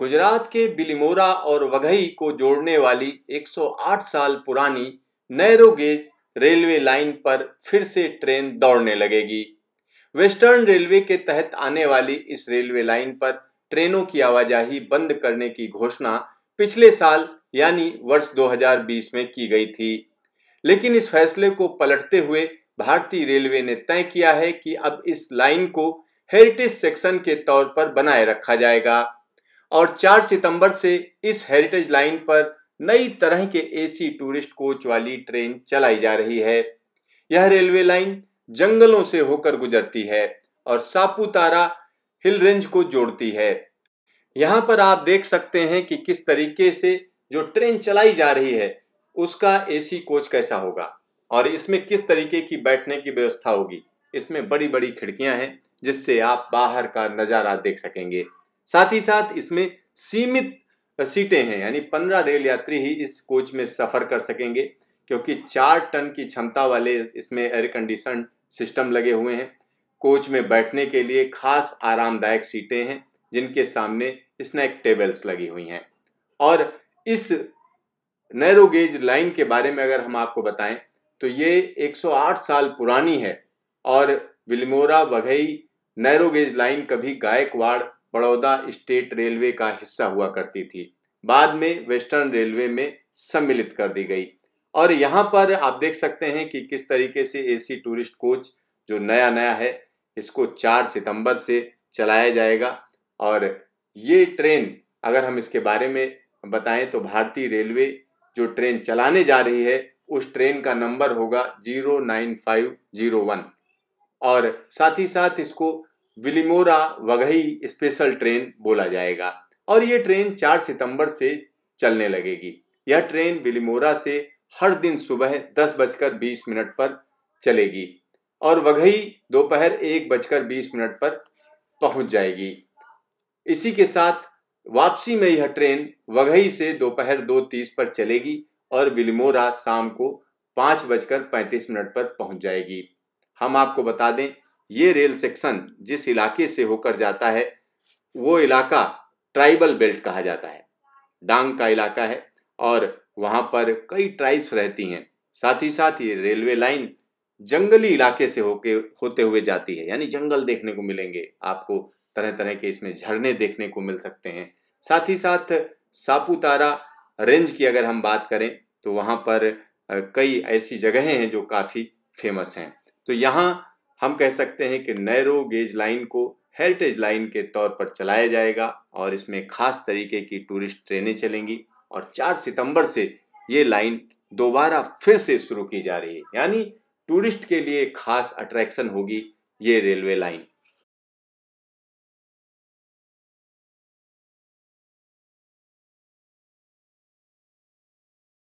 गुजरात के बिलिमोरा और वघई को जोड़ने वाली 108 साल पुरानी नैरो गेज रेलवे लाइन पर फिर से ट्रेन दौड़ने लगेगी वेस्टर्न रेलवे के तहत आने वाली इस रेलवे लाइन पर ट्रेनों की आवाजाही बंद करने की घोषणा पिछले साल यानी वर्ष 2020 में की गई थी लेकिन इस फैसले को पलटते हुए भारतीय रेलवे ने तय किया है कि अब इस लाइन को हेरिटेज सेक्शन के तौर पर बनाए रखा जाएगा और 4 सितंबर से इस हेरिटेज लाइन पर नई तरह के एसी टूरिस्ट कोच वाली ट्रेन चलाई जा रही है यह रेलवे लाइन जंगलों से होकर गुजरती है और सापूतारा हिल रेंज को जोड़ती है यहां पर आप देख सकते हैं कि किस तरीके से जो ट्रेन चलाई जा रही है उसका एसी कोच कैसा होगा और इसमें किस तरीके की बैठने की व्यवस्था होगी इसमें बड़ी बड़ी खिड़कियां हैं जिससे आप बाहर का नज़ारा देख सकेंगे साथ ही साथ इसमें सीमित सीटें हैं यानी पंद्रह रेल यात्री ही इस कोच में सफ़र कर सकेंगे क्योंकि चार टन की क्षमता वाले इसमें एयर कंडीशन सिस्टम लगे हुए हैं कोच में बैठने के लिए खास आरामदायक सीटें हैं जिनके सामने स्नैक टेबल्स लगी हुई हैं और इस नैरो गेज लाइन के बारे में अगर हम आपको बताएं तो ये 108 साल पुरानी है और विलमोरा बघई नैरो गेज लाइन कभी गायकवाड़ बड़ौदा स्टेट रेलवे का हिस्सा हुआ करती थी बाद में वेस्टर्न रेलवे में सम्मिलित कर दी गई और यहाँ पर आप देख सकते हैं कि किस तरीके से एसी टूरिस्ट कोच जो नया नया है इसको 4 सितंबर से चलाया जाएगा और ये ट्रेन अगर हम इसके बारे में बताएं तो भारतीय रेलवे जो ट्रेन चलाने जा रही है उस ट्रेन का नंबर होगा zero nine five zero one और साथ ही साथ इसको विलिमोरा वघई स्पेशल ट्रेन बोला जाएगा और ये ट्रेन 4 सितंबर से चलने लगेगी यह ट्रेन विलिमोरा से हर दिन सुबह दस बजकर बीस मिनट पर चलेगी और वघई दोपहर एक बजकर बीस मिनट पर पहुंच जाएगी इसी के साथ वापसी में यह ट्रेन वघई से दोपहर दो तीस पर चलेगी और विलिमोरा शाम को पाँच बजकर पैंतीस मिनट पर पहुंच जाएगी हम आपको बता दें ये रेल सेक्शन जिस इलाके से होकर जाता है वो इलाका ट्राइबल बेल्ट कहा जाता है डांग का इलाका है और वहाँ पर कई ट्राइब्स रहती हैं साथ ही साथ ये रेलवे लाइन जंगली इलाके से होके होते हुए जाती है यानी जंगल देखने को मिलेंगे आपको तरह तरह के इसमें झरने देखने को मिल सकते हैं साथ ही साथ सापूतारा रेंज की अगर हम बात करें तो वहाँ पर कई ऐसी जगहें हैं जो काफ़ी फेमस हैं तो यहाँ हम कह सकते हैं कि नैरो गेज लाइन को हेरिटेज लाइन के तौर पर चलाया जाएगा और इसमें खास तरीके की टूरिस्ट ट्रेनें चलेंगी और 4 सितंबर से ये लाइन दोबारा फिर से शुरू की जा रही है यानी टूरिस्ट के लिए खास अट्रैक्शन होगी ये रेलवे लाइन